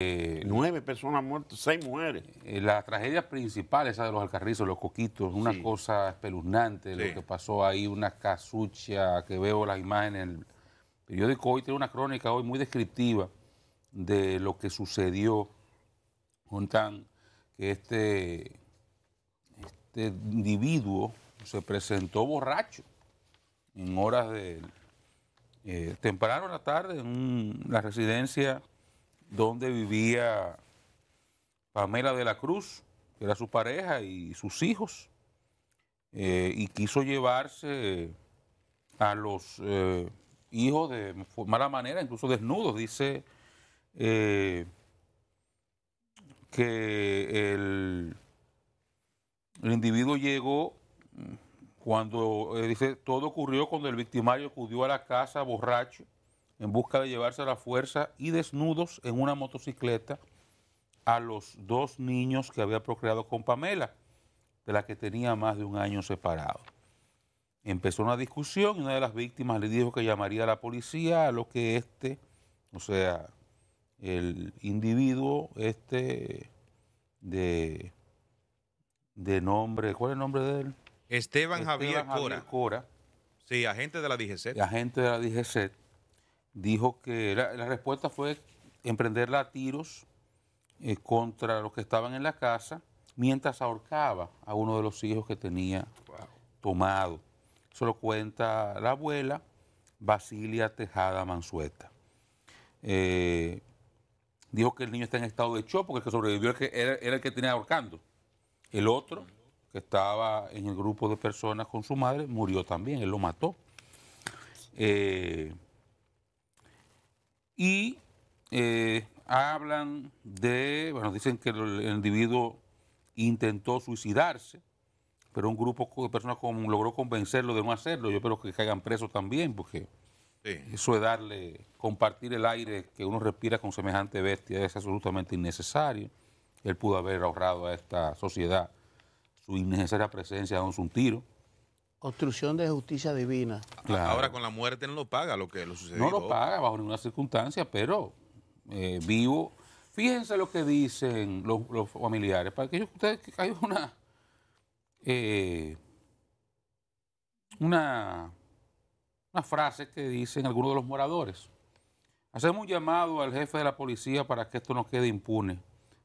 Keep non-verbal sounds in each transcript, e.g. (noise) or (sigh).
Eh, Nueve personas muertas, seis mujeres. Eh, la tragedia principal, esa de los alcarrizos, los coquitos, una cosa espeluznante, lo que pasó ahí, una casucha que veo las imágenes en el periódico hoy, tiene una crónica hoy muy descriptiva de lo que sucedió. Juntan que este, este individuo se presentó borracho en horas de eh, temprano la tarde en la residencia donde vivía Pamela de la Cruz, que era su pareja y sus hijos, eh, y quiso llevarse a los eh, hijos de mala manera, incluso desnudos, dice eh, que el, el, individuo llegó cuando, dice, todo ocurrió cuando el victimario acudió a la casa borracho en busca de llevarse a la fuerza y desnudos en una motocicleta a los dos niños que había procreado con Pamela, de la que tenía más de un año separado. Empezó una discusión y una de las víctimas le dijo que llamaría a la policía, a lo que este, o sea, el individuo este de, de nombre, ¿cuál es el nombre de él? Esteban, Javier, Javier Cora. Cora. Sí, agente de la DGC. Agente de la DGC dijo que la, respuesta fue emprenderla a tiros eh, contra los que estaban en la casa mientras ahorcaba a uno de los hijos que tenía tomado. Eso lo cuenta la abuela Basilia Tejada Mansueta. Eh, dijo que el niño está en estado de shock porque el que sobrevivió era, era el que tenía ahorcando. El otro, que estaba en el grupo de personas con su madre, murió también, él lo mató. Eh, y eh, hablan de, bueno, dicen que el, individuo intentó suicidarse, pero un grupo de personas como logró convencerlo de no hacerlo. Yo espero que caigan presos también, porque eso de darle, compartir el aire que uno respira con semejante bestia es absolutamente innecesario. Él pudo haber ahorrado a esta sociedad su innecesaria presencia dándose un tiro construcción de justicia divina. Ahora con la muerte no lo paga lo que lo sucedió. No lo paga bajo ninguna circunstancia, pero eh, vivo. Fíjense lo que dicen los, familiares. Para que ustedes hay una eh, una una frase que dicen algunos de los moradores. Hacemos un llamado al jefe de la policía para que esto no quede impune.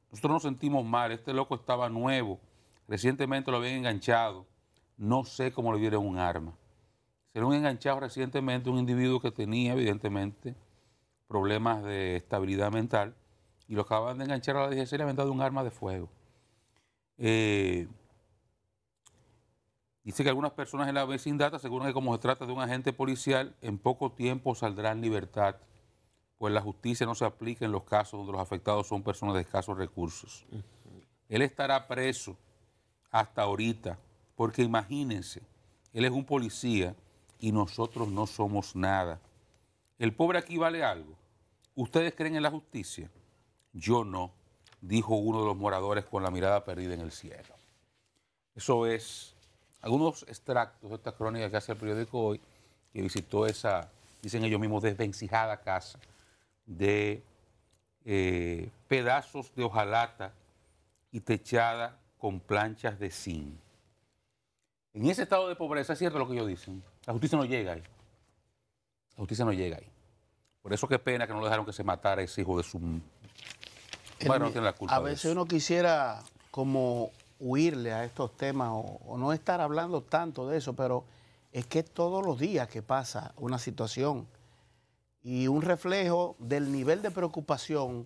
Nosotros nos sentimos mal, este loco estaba nuevo, recientemente lo habían enganchado no sé cómo le dieron un arma. Se le han enganchado recientemente un individuo que tenía, evidentemente, problemas de estabilidad mental y lo acaban de enganchar a la DGC y le han dado un arma de fuego. Eh, dice que algunas personas en la vecindad aseguran que como se trata de un agente policial, en poco tiempo saldrá en libertad, pues la justicia no se aplica en los casos donde los afectados son personas de escasos recursos. Él estará preso hasta ahorita porque imagínense, él es un policía y nosotros no somos nada. El pobre aquí vale algo. ¿Ustedes creen en la justicia? Yo no, dijo uno de los moradores con la mirada perdida en el cielo. Eso es algunos extractos de esta crónica que hace el periódico hoy, que visitó esa, dicen ellos mismos, desvencijada casa de eh, pedazos de hojalata y techada con planchas de zinc. En ese estado de pobreza es cierto lo que ellos dicen. La justicia no llega ahí. La justicia no llega ahí. Por eso qué pena que no dejaron que se matara ese hijo de su... Bueno, no tiene la culpa. A veces uno quisiera como huirle a estos temas o, no estar hablando tanto de eso, pero es que todos los días que pasa una situación y un reflejo del nivel de preocupación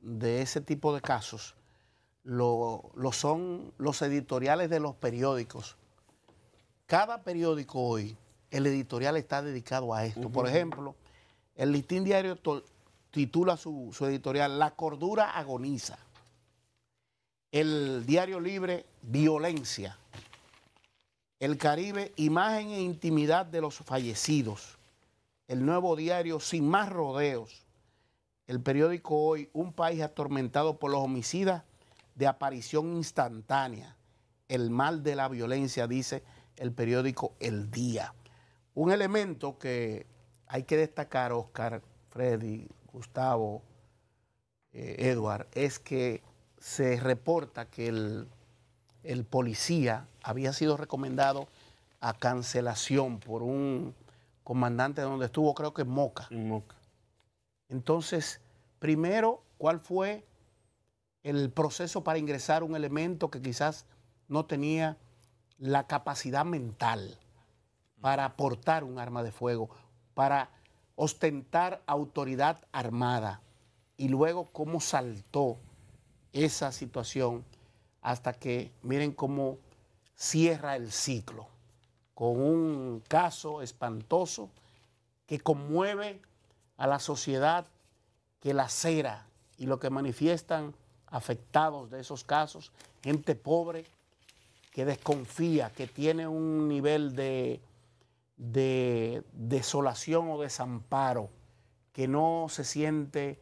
de ese tipo de casos lo, son los editoriales de los periódicos cada periódico hoy, el editorial está dedicado a esto. Por ejemplo, el Listín Diario titula su, su, editorial La cordura agoniza. El Diario Libre, Violencia. El Caribe, Imagen e Intimidad de los Fallecidos. El Nuevo Diario, Sin Más Rodeos. El periódico Hoy, Un País Atormentado por los Homicidas de Aparición Instantánea. El Mal de la Violencia, dice el periódico El Día. Un elemento que hay que destacar, Oscar, Freddy, Gustavo, eh, Edward, es que se reporta que el, el policía había sido recomendado a cancelación por un comandante donde estuvo, creo que en Moca. En Moca. Entonces, primero, ¿cuál fue el proceso para ingresar un elemento que quizás no tenía la capacidad mental para aportar un arma de fuego, para ostentar autoridad armada y luego cómo saltó esa situación hasta que miren cómo cierra el ciclo con un caso espantoso que conmueve a la sociedad, que la cera y lo que manifiestan afectados de esos casos, gente pobre, que desconfía, que tiene un nivel de, de desolación o desamparo, que no se siente,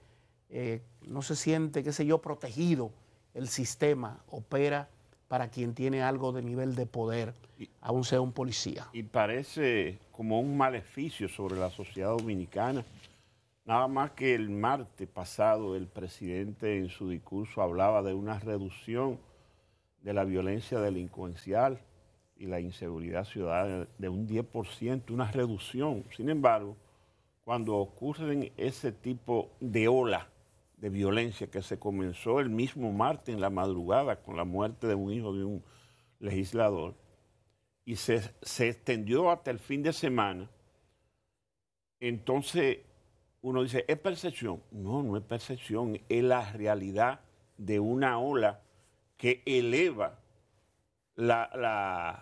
eh, no se siente, qué sé yo, protegido. El sistema opera para quien tiene algo de nivel de poder, aún sea un policía. Y parece como un maleficio sobre la sociedad dominicana. Nada más que el martes pasado el presidente en su discurso hablaba de una reducción de la violencia delincuencial y la inseguridad ciudadana de un 10%, una reducción. Sin embargo, cuando ocurren ese tipo de ola de violencia que se comenzó el mismo martes en la madrugada con la muerte de un hijo de un legislador y se, se extendió hasta el fin de semana, entonces uno dice, ¿es percepción? No, no es percepción, es la realidad de una ola que eleva la,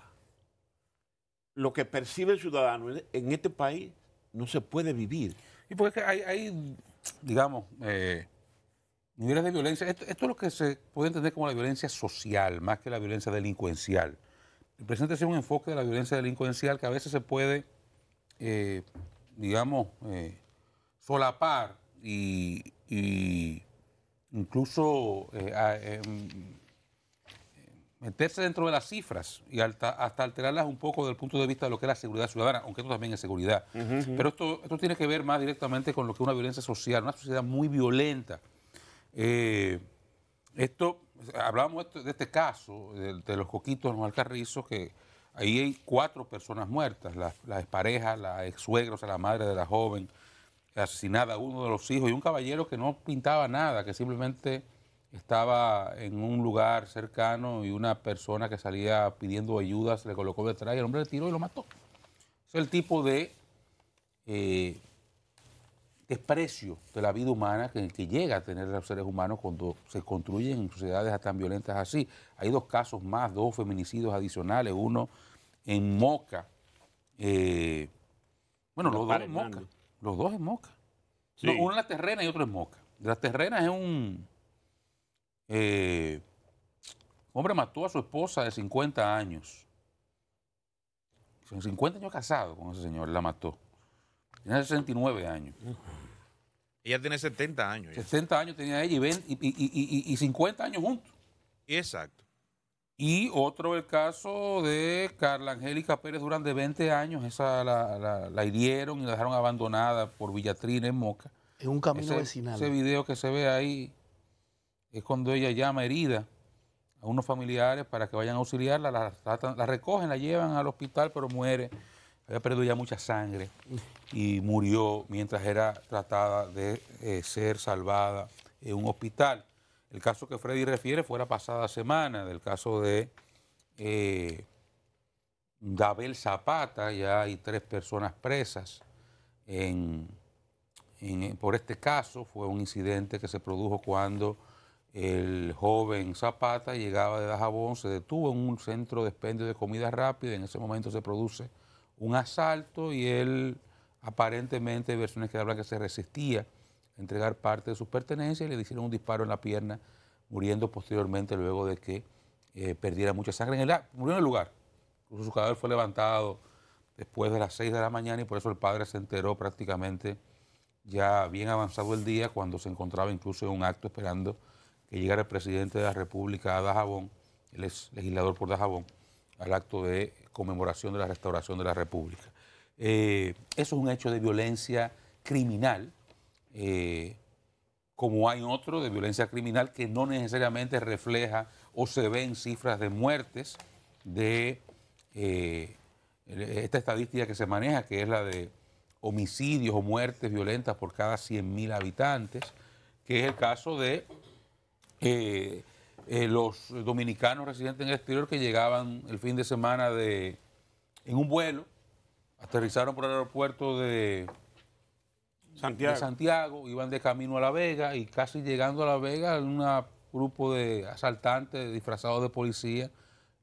lo que percibe el ciudadano en este país, no se puede vivir. Y porque hay, digamos, eh, niveles de violencia. Esto, es lo que se puede entender como la violencia social, más que la violencia delincuencial. El presente es un enfoque de la violencia delincuencial que a veces se puede, eh, digamos, eh, solapar y, incluso em, meterse dentro de las cifras y hasta, alterarlas un poco desde el punto de vista de lo que es la seguridad ciudadana, aunque esto también es seguridad. Pero esto, tiene que ver más directamente con lo que es una violencia social, una sociedad muy violenta. Eh, esto, hablamos de este caso, de, los coquitos de los alcarrizos, que ahí hay cuatro personas muertas, la, la expareja, la ex o sea, la madre de la joven, asesinada, uno de los hijos, y un caballero que no pintaba nada, que simplemente estaba en un lugar cercano y una persona que salía pidiendo ayuda se le colocó detrás y el hombre le tiró y lo mató. Es el tipo de eh, desprecio de la vida humana que, llega a tener los seres humanos cuando se construyen sociedades tan violentas así. Hay dos casos más, dos feminicidios adicionales, uno en Moca. Eh, bueno, los, dos en Moca. Los dos en Moca. uno en la terrena y otro en Moca. La terrena es un eh, hombre mató a su esposa de 50 años. Son 50 años casado con ese señor, la mató. Tiene 69 años. Ella tiene 70 años. 70 años tenía ella y, 50 años juntos. Exacto. Y otro, el caso de Carla Angélica Pérez durante 20 años. Esa la, hirieron y la dejaron abandonada por Villatrina en Moca. en un camino vecinal. Ese video que se ve ahí es cuando ella llama herida a unos familiares para que vayan a auxiliarla, la, recogen, la llevan al hospital, pero muere. Había perdido ya mucha sangre y murió mientras era tratada de eh, ser salvada en un hospital. El caso que Freddy refiere fue la pasada semana, del caso de eh, Dabel Zapata, ya hay tres personas presas en, por este caso. Fue un incidente que se produjo cuando el joven Zapata llegaba de Dajabón, se detuvo en un centro de expendio de comida rápida, en ese momento se produce un asalto y él aparentemente, versiones que hablan que se resistía a entregar parte de sus pertenencias y le hicieron un disparo en la pierna, muriendo posteriormente luego de que eh, perdiera mucha sangre en el, murió en el lugar. su cadáver fue levantado después de las 6 de la mañana y por eso el padre se enteró prácticamente ya bien avanzado el día cuando se encontraba incluso en un acto esperando que llegara el presidente de la República a Dajabón, el legislador por Dajabón, al acto de conmemoración de la restauración de la República. Eh, eso es un hecho de violencia criminal, eh, como hay otro de violencia criminal que no necesariamente refleja o se ven cifras de muertes de eh, e-, esta estadística que se maneja, que es la de homicidios o muertes violentas por cada 100.000 habitantes, que es el caso de eh, los dominicanos residentes en el exterior que llegaban el fin de semana de, en un vuelo, aterrizaron por el aeropuerto de Santiago. iban de camino a La Vega y casi llegando a La Vega un grupo de asaltantes disfrazados de policía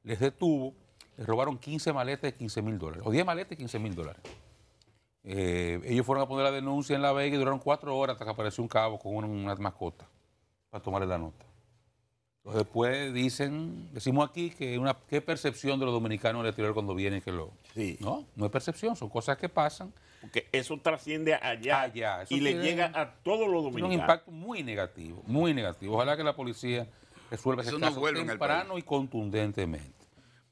les detuvo, les robaron 15 maletas de 15 mil dólares, o 10 maletas de 15 mil dólares. Eh, ellos fueron a poner la denuncia en La Vega y duraron cuatro horas hasta que apareció un cabo con una, mascotas mascota para tomarle la nota. Entonces después dicen, decimos aquí que una percepción de los dominicanos en el exterior cuando vienen que lo. No, no es percepción, son cosas que pasan. Porque eso trasciende allá, allá. y le llega a todos los dominicanos. Es un impacto muy negativo, muy negativo. Ojalá que la policía resuelva ese no temprano y contundentemente.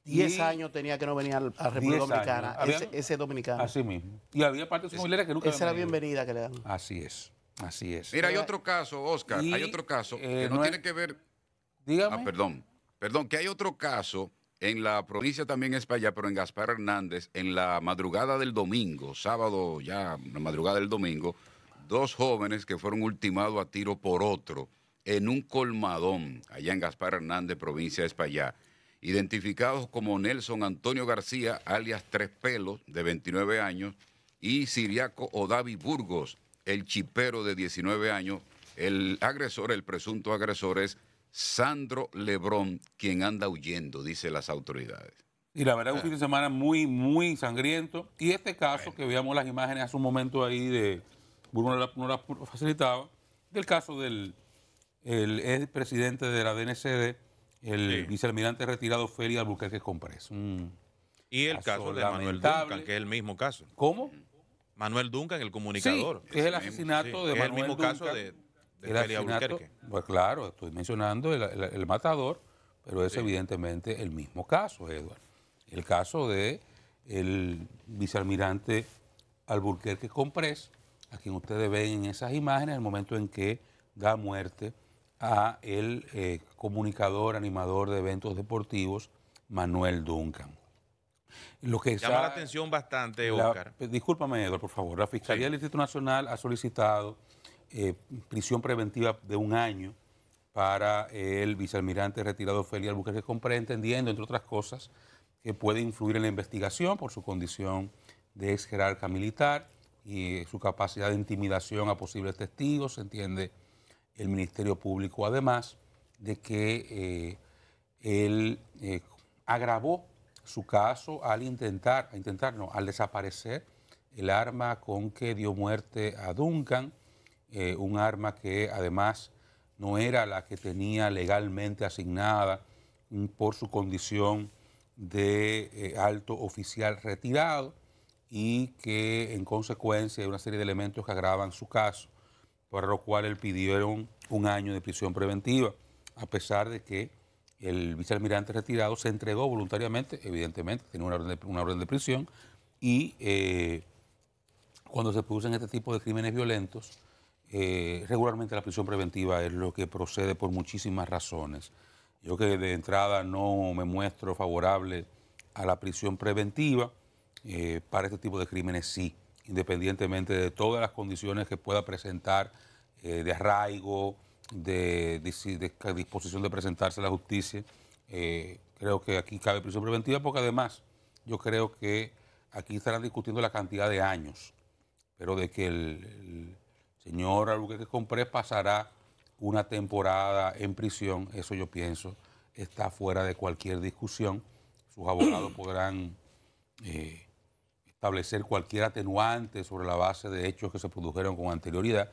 Diez años tenía que no venir a la República Dominicana, ese, dominicano. Así mismo. Y había su similares que nunca Esa era bienvenida que le dan. Así es, así es. Mira, hay otro caso, Oscar, hay otro caso eh, que no, tiene que ver Ah, perdón. Perdón, que hay otro caso en la provincia también es pero en Gaspar Hernández, en la madrugada del domingo, sábado ya, la madrugada del domingo, dos jóvenes que fueron ultimados a tiro por otro en un colmadón, allá en Gaspar Hernández, provincia de Espaillá, identificados como Nelson Antonio García, alias Tres Pelos, de 29 años, y Siriaco Odavi Burgos, el chipero de 19 años. El agresor, el presunto agresor es Sandro Lebrón quien anda huyendo, dice las autoridades. Y la verdad, un ah. fin de semana muy, muy sangriento. Y este caso, que veíamos las imágenes hace un momento ahí de. Bruno no facilitaba. Del caso del el ex presidente de la DNCD, el vicealmirante retirado Félix Albuquerque Comprés. Mm. y el caso, de Manuel Duncan, que es el mismo caso. ¿Cómo? Manuel Duncan, el comunicador. es el asesinato de es el mismo caso de el Pues claro, estoy mencionando el, matador, pero es evidentemente el mismo caso, Edward. El caso de el vicealmirante Alburquerque Comprés, a quien ustedes ven en esas imágenes, el momento en que da muerte a el eh, comunicador, animador de eventos deportivos, Manuel Duncan. Lo que Llama la atención bastante, Oscar. discúlpame, Edward, por favor. La Fiscalía del Instituto Nacional ha solicitado eh, prisión preventiva de un año para el vicealmirante retirado Feli Albuquerque Compré, entendiendo, entre otras cosas, que puede influir en la investigación por su condición de ex jerarca militar y eh, su capacidad de intimidación a posibles testigos, entiende el Ministerio Público, además de que eh, él agravó su caso al intentar, a intentar no, al desaparecer el arma con que dio muerte a Duncan, eh, un arma que además no era la que tenía legalmente asignada mm, por su condición de eh, alto oficial retirado y que en consecuencia hay una serie de elementos que agravan su caso, por lo cual él pidieron un año de prisión preventiva, a pesar de que el vicealmirante retirado se entregó voluntariamente, evidentemente, tenía una orden de, prisión, y eh, cuando se producen este tipo de crímenes violentos, eh, regularmente la prisión preventiva es lo que procede por muchísimas razones. Yo que de entrada no me muestro favorable a la prisión preventiva, eh, para este tipo de crímenes sí, independientemente de todas las condiciones que pueda presentar eh, de arraigo, de, disposición de presentarse a la justicia. creo que aquí cabe prisión preventiva porque además yo creo que aquí estarán discutiendo la cantidad de años, pero de que el, el señor que compré pasará una temporada en prisión, eso yo pienso, está fuera de cualquier discusión. Sus abogados (clears throat) podrán eh, establecer cualquier atenuante sobre la base de hechos que se produjeron con anterioridad,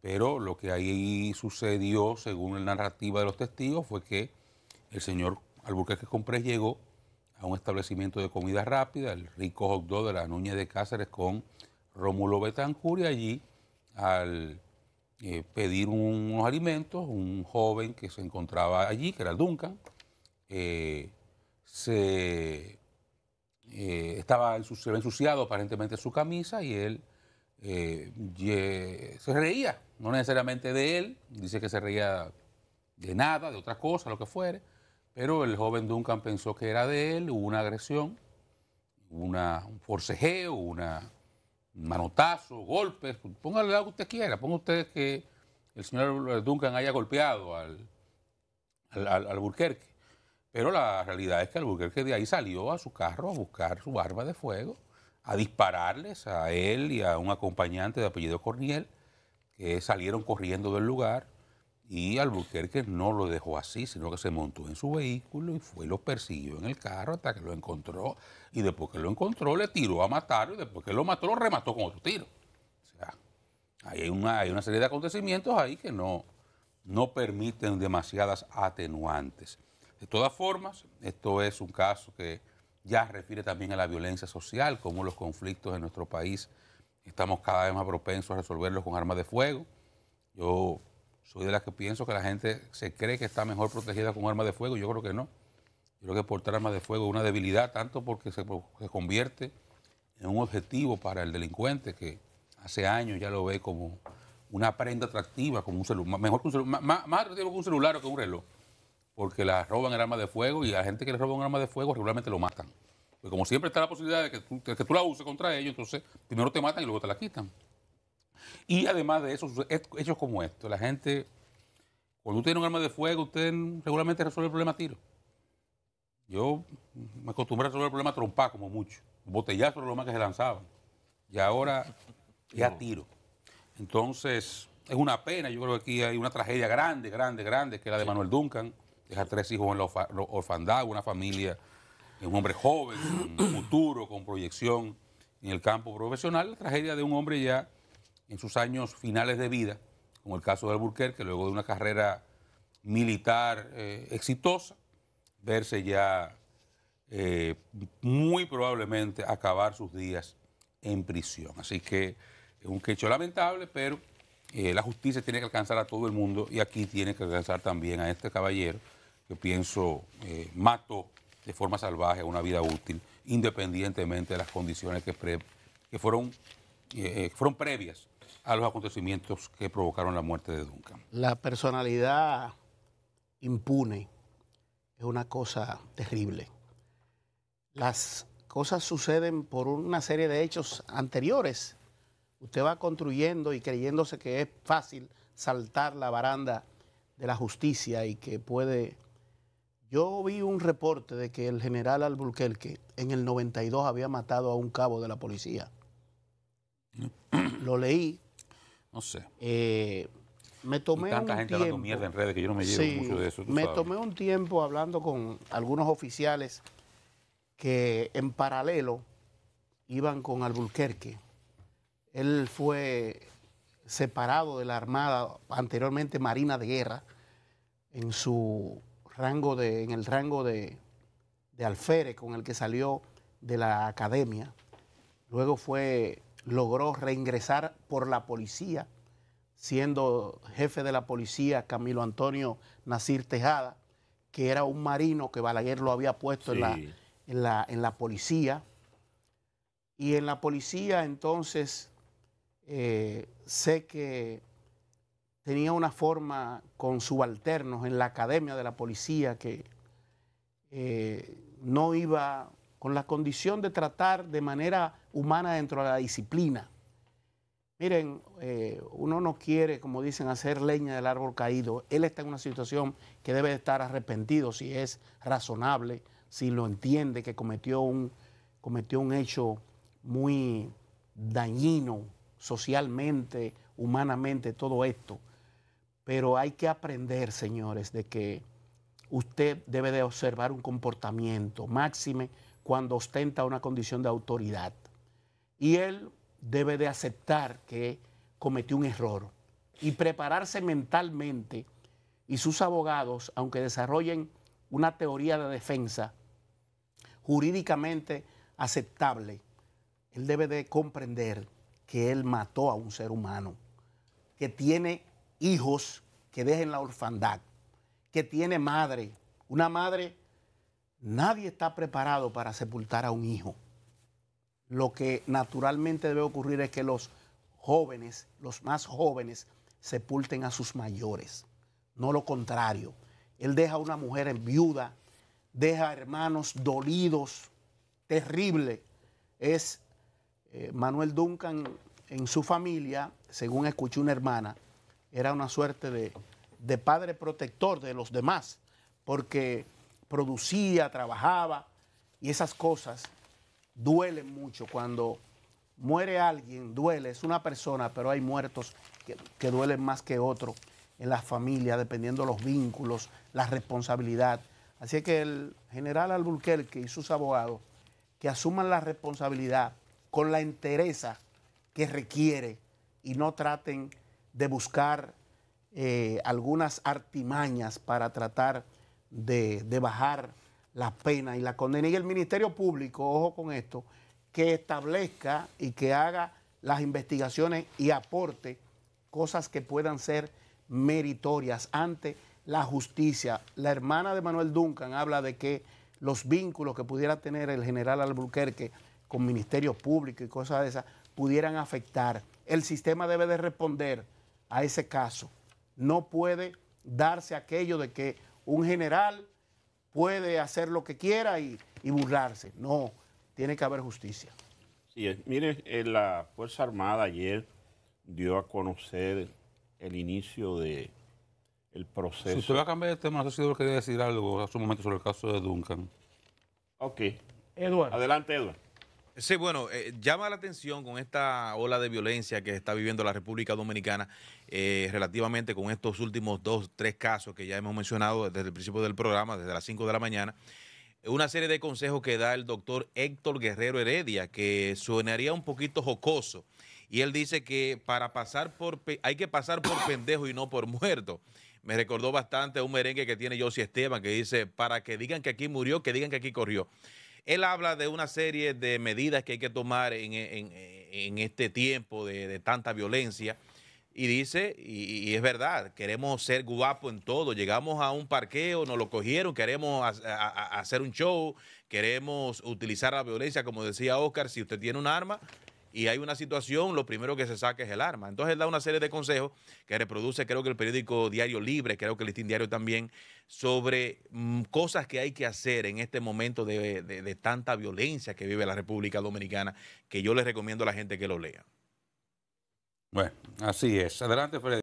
pero lo que ahí sucedió, según la narrativa de los testigos, fue que el señor Alburquerque Comprés llegó a un establecimiento de comida rápida, el rico hot de la Núñez de Cáceres con Rómulo Betancur, y allí al eh, pedir unos alimentos, un joven que se encontraba allí, que era Duncan, eh, se, eh, estaba ensuciado aparentemente su camisa y él se reía, no necesariamente de él, dice que se reía de nada, de otra cosa, lo que fuere, pero el joven Duncan pensó que era de él, hubo una agresión, una, un forcejeo, una manotazos, golpes, póngale lo que usted quiera, ponga usted que el señor Duncan haya golpeado al, al, Pero la realidad es que el Burquerque de ahí salió a su carro a buscar su barba de fuego, a dispararles a él y a un acompañante de apellido Corniel, que salieron corriendo del lugar. Y Albuquerque no lo dejó así, sino que se montó en su vehículo y fue, y lo persiguió en el carro hasta que lo encontró. Y después que lo encontró, le tiró a matarlo. Y después que lo mató, lo remató con otro tiro. O sea, hay una, hay una serie de acontecimientos ahí que no, no permiten demasiadas atenuantes. De todas formas, esto es un caso que ya refiere también a la violencia social, como los conflictos en nuestro país estamos cada vez más propensos a resolverlos con armas de fuego. Yo soy de las que pienso que la gente se cree que está mejor protegida con armas de fuego. Yo creo que no. Yo creo que portar armas de fuego es una debilidad, tanto porque se, convierte en un objetivo para el delincuente que hace años ya lo ve como una prenda atractiva, como un celular, mejor que un celular, más, atractivo que un celular o que un reloj, porque la roban el arma de fuego y a la gente que le roba un arma de fuego regularmente lo matan. Porque como siempre está la posibilidad de que tú, de que tú la uses contra ellos, entonces primero te matan y luego te la quitan. Y además de eso, hechos como esto la gente, cuando usted tiene un arma de fuego, usted regularmente resuelve el problema a tiro. Yo me acostumbré a resolver el problema a como mucho. Botellazo lo más que se lanzaban. Y ahora ya tiro. Entonces, es una pena. Yo creo que aquí hay una tragedia grande, grande, grande, que es la de Manuel Duncan. Deja tres hijos en la orfandad, una familia, un hombre joven, con futuro, con proyección en el campo profesional. La tragedia de un hombre ya en sus años finales de vida, como el caso de que luego de una carrera militar eh, exitosa, verse ya eh, muy probablemente acabar sus días en prisión. Así que es un hecho lamentable, pero eh, la justicia tiene que alcanzar a todo el mundo y aquí tiene que alcanzar también a este caballero que pienso mató de forma salvaje una vida útil, independientemente de las condiciones que, fueron previas a los acontecimientos que provocaron la muerte de Duncan. La personalidad impune es una cosa terrible. Las cosas suceden por una serie de hechos anteriores. Usted va construyendo y creyéndose que es fácil saltar la baranda de la justicia y que puede... Yo vi un reporte de que el general Alburquerque en el 92 había matado a un cabo de la policía. (clears throat) Lo leí no sé. Eh, me tomé tanta un gente tiempo, hablando mierda en redes que yo no me llevo mucho de eso. Me tomé un tiempo hablando con algunos oficiales que en paralelo iban con Albulquerque Él fue separado de la Armada, anteriormente Marina de Guerra, en su rango de, en el rango de, de con el que salió de la academia. Luego fue logró reingresar por la policía, siendo jefe de la policía Camilo Antonio Nacir Tejada, que era un marino que Balaguer lo había puesto en, la, en, la, policía. Y en la policía entonces eh, sé que tenía una forma con subalternos en la academia de la policía que eh, no iba con la condición de tratar de manera humana dentro de la disciplina. Miren, eh, uno no quiere, como dicen, hacer leña del árbol caído. Él está en una situación que debe estar arrepentido si es razonable, si lo entiende, que cometió un, cometió un hecho muy dañino socialmente, humanamente, todo esto. Pero hay que aprender, señores, de que usted debe de observar un comportamiento máxime cuando ostenta una condición de autoridad. Y él debe de aceptar que cometió un error y prepararse mentalmente y sus abogados, aunque desarrollen una teoría de defensa jurídicamente aceptable, él debe de comprender que él mató a un ser humano, que tiene hijos que dejen la orfandad, que tiene madre, una madre Nadie está preparado para sepultar a un hijo. Lo que naturalmente debe ocurrir es que los jóvenes, los más jóvenes, sepulten a sus mayores. No lo contrario. Él deja a una mujer en viuda, deja a hermanos dolidos, terrible. Es eh, Manuel Duncan en su familia, según escuché una hermana, era una suerte de, de padre protector de los demás, porque producía, trabajaba, y esas cosas duelen mucho. Cuando muere alguien, duele, es una persona, pero hay muertos que, duelen más que otro en la familia, dependiendo los vínculos, la responsabilidad. Así que el general Alburquerque y sus abogados que asuman la responsabilidad con la entereza que requiere y no traten de buscar eh, algunas artimañas para tratar de, bajar la pena y la condena. Y el Ministerio Público, ojo con esto, que establezca y que haga las investigaciones y aporte cosas que puedan ser meritorias ante la justicia. La hermana de Manuel Duncan habla de que los vínculos que pudiera tener el general Albuquerque con Ministerio Público y cosas de esas pudieran afectar. El sistema debe de responder a ese caso. No puede darse aquello de que un general puede hacer lo que quiera y, burlarse. No, tiene que haber justicia. mire, eh, la Fuerza Armada ayer dio a conocer el inicio de el proceso. Si usted va a cambiar de tema, no sé si yo quería decir algo hace un momento sobre el caso de Duncan. Ok. Eduardo. Adelante, Edward. Sí, bueno, eh, llama la atención con esta ola de violencia que está viviendo la República Dominicana eh, relativamente con estos últimos dos, tres casos que ya hemos mencionado desde el principio del programa, desde las 5 de la mañana. Una serie de consejos que da el doctor Héctor Guerrero Heredia, que suenaría un poquito jocoso. Y él dice que para pasar por hay que pasar por (coughs) pendejo y no por muerto. Me recordó bastante un merengue que tiene Josie Esteban, que dice, para que digan que aquí murió, que digan que aquí corrió. Él habla de una serie de medidas que hay que tomar en, e, e, este tiempo de, tanta violencia. Y dice, y, es verdad, queremos ser guapo en todo. Llegamos a un parqueo, nos lo cogieron, queremos hacer un show, queremos utilizar la violencia, como decía Oscar, si usted tiene un arma, y hay una situación, lo primero que se saca es el arma. Entonces él da una serie de consejos que reproduce, creo que el periódico Diario Libre, creo que el Listín Diario también, sobre mm, cosas que hay que hacer en este momento de, tanta violencia que vive la República Dominicana, que yo les recomiendo a la gente que lo lea. Bueno, así es. Adelante, Freddy.